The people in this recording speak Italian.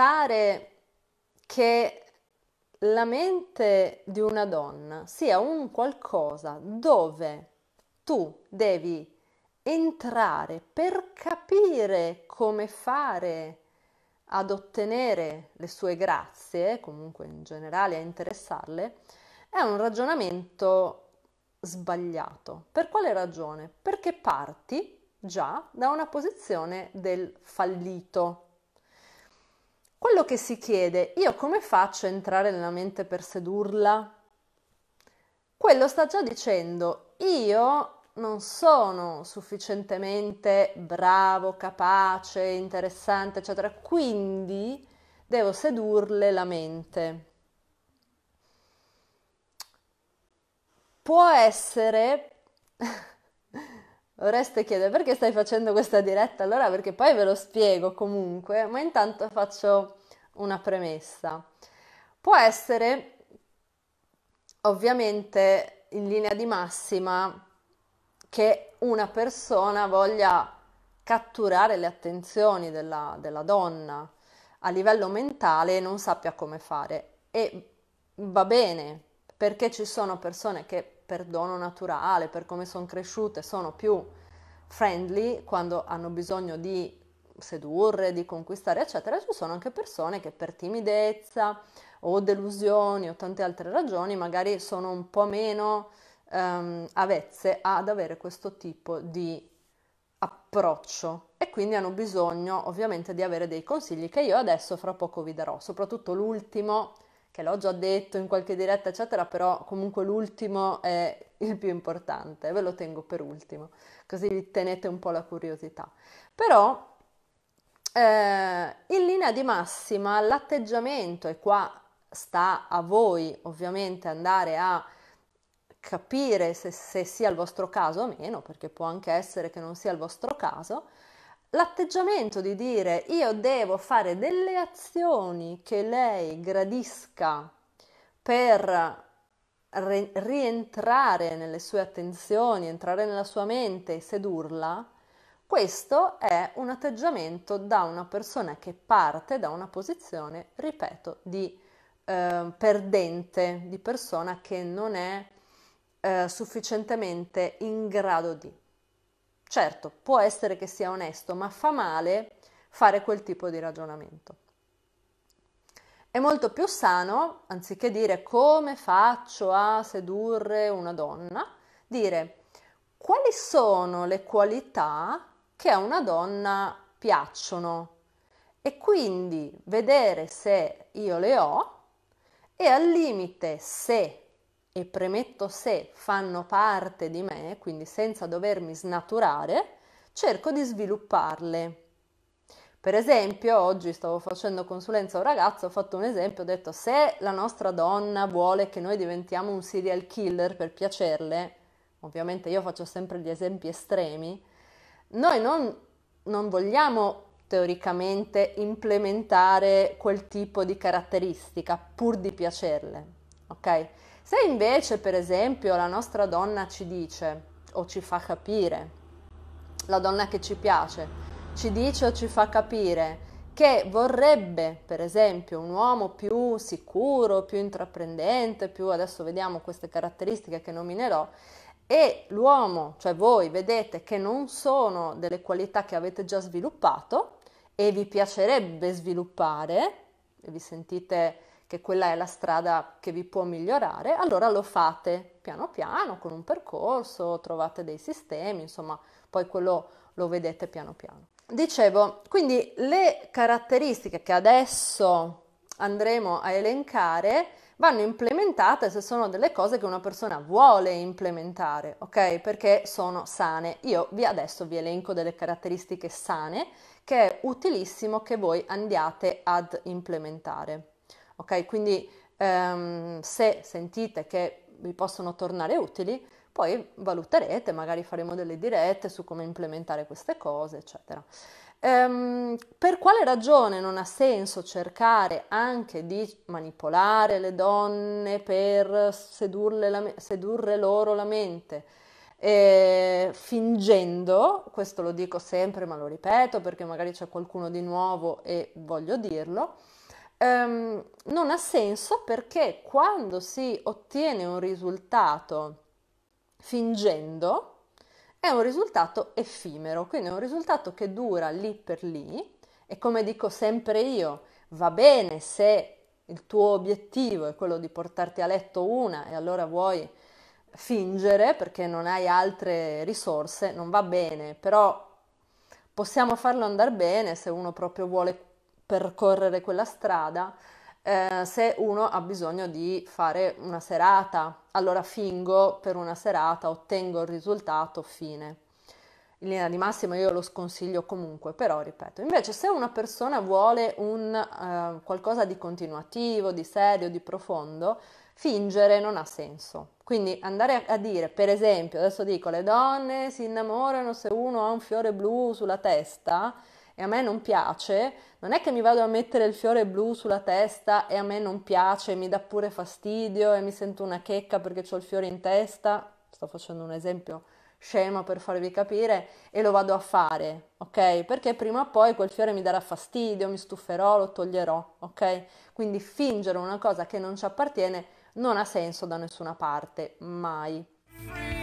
pensare che la mente di una donna sia un qualcosa dove tu devi entrare per capire come fare ad ottenere le sue grazie, comunque in generale a interessarle, è un ragionamento sbagliato. Per quale ragione? Perché parti già da una posizione del fallito. Quello che si chiede, io come faccio a entrare nella mente per sedurla? Quello sta già dicendo, io non sono sufficientemente bravo, capace, interessante, eccetera, quindi devo sedurle la mente. Può essere Oreste chiede perché stai facendo questa diretta? Allora perché poi ve lo spiego comunque, ma intanto faccio una premessa. Può essere ovviamente in linea di massima che una persona voglia catturare le attenzioni della, della donna a livello mentale e non sappia come fare. E va bene, perché ci sono persone che per dono naturale, per come sono cresciute, sono più friendly quando hanno bisogno di sedurre, di conquistare, eccetera, ci sono anche persone che per timidezza o delusioni o tante altre ragioni magari sono un po' meno ehm, avezze ad avere questo tipo di approccio e quindi hanno bisogno ovviamente di avere dei consigli che io adesso fra poco vi darò, soprattutto l'ultimo che l'ho già detto in qualche diretta eccetera, però comunque l'ultimo è il più importante, ve lo tengo per ultimo, così vi tenete un po' la curiosità. Però eh, in linea di massima l'atteggiamento, e qua sta a voi ovviamente andare a capire se, se, sia il vostro caso o meno, perché può anche essere che non sia il vostro caso, l'atteggiamento di dire io devo fare delle azioni che lei gradisca per re- rientrare nelle sue attenzioni, entrare nella sua mente e sedurla, questo è un atteggiamento da una persona che parte da una posizione, ripeto, di eh, perdente, di persona che non è eh, sufficientemente in grado di. Certo, può essere che sia onesto, ma fa male fare quel tipo di ragionamento. È molto più sano, anziché dire come faccio a sedurre una donna, dire quali sono le qualità che a una donna piacciono e quindi vedere se io le ho e al limite se e premetto se fanno parte di me, quindi senza dovermi snaturare, cerco di svilupparle. Per esempio, oggi stavo facendo consulenza a un ragazzo, ho fatto un esempio, ho detto se la nostra donna vuole che noi diventiamo un serial killer per piacerle, ovviamente io faccio sempre gli esempi estremi, noi non, non vogliamo teoricamente implementare quel tipo di caratteristica pur di piacerle, ok? Se invece, per esempio, la nostra donna ci dice o ci fa capire, la donna che ci piace, ci dice o ci fa capire che vorrebbe, per esempio, un uomo più sicuro, più intraprendente, più adesso vediamo queste caratteristiche che nominerò, e l'uomo, cioè voi, vedete che non sono delle qualità che avete già sviluppato e vi piacerebbe sviluppare, e vi sentite che quella è la strada che vi può migliorare, allora lo fate piano piano con un percorso, trovate dei sistemi, insomma, poi quello lo vedete piano piano. Dicevo, quindi le caratteristiche che adesso andremo a elencare vanno implementate se sono delle cose che una persona vuole implementare, ok? Perché sono sane. Io vi adesso vi elenco delle caratteristiche sane che è utilissimo che voi andiate ad implementare, ok? Quindi ehm, se sentite che vi possono tornare utili, poi valuterete, magari faremo delle dirette su come implementare queste cose, eccetera. Ehm, per quale ragione non ha senso cercare anche di manipolare le donne per sedurle la, sedurre loro la mente? E fingendo, questo lo dico sempre ma lo ripeto perché magari c'è qualcuno di nuovo e voglio dirlo, ehm, non ha senso perché quando si ottiene un risultato fingendo, è un risultato effimero, quindi è un risultato che dura lì per lì e come dico sempre io, va bene se il tuo obiettivo è quello di portarti a letto una e allora vuoi fingere perché non hai altre risorse, non va bene, però possiamo farlo andare bene se uno proprio vuole percorrere quella strada eh, se uno ha bisogno di fare una serata, allora fingo per una serata, ottengo il risultato, fine. In linea di massima io lo sconsiglio comunque, però ripeto, invece se una persona vuole un, eh, qualcosa di continuativo, di serio, di profondo, fingere non ha senso. Quindi andare a dire, per esempio, adesso dico, le donne si innamorano se uno ha un fiore blu sulla testa, e a me non piace, non è che mi vado a mettere il fiore blu sulla testa e a me non piace, mi dà pure fastidio e mi sento una checca perché ho il fiore in testa, sto facendo un esempio scema per farvi capire e lo vado a fare, ok? Perché prima o poi quel fiore mi darà fastidio, mi stufferò, lo toglierò, ok? Quindi fingere una cosa che non ci appartiene non ha senso da nessuna parte, mai.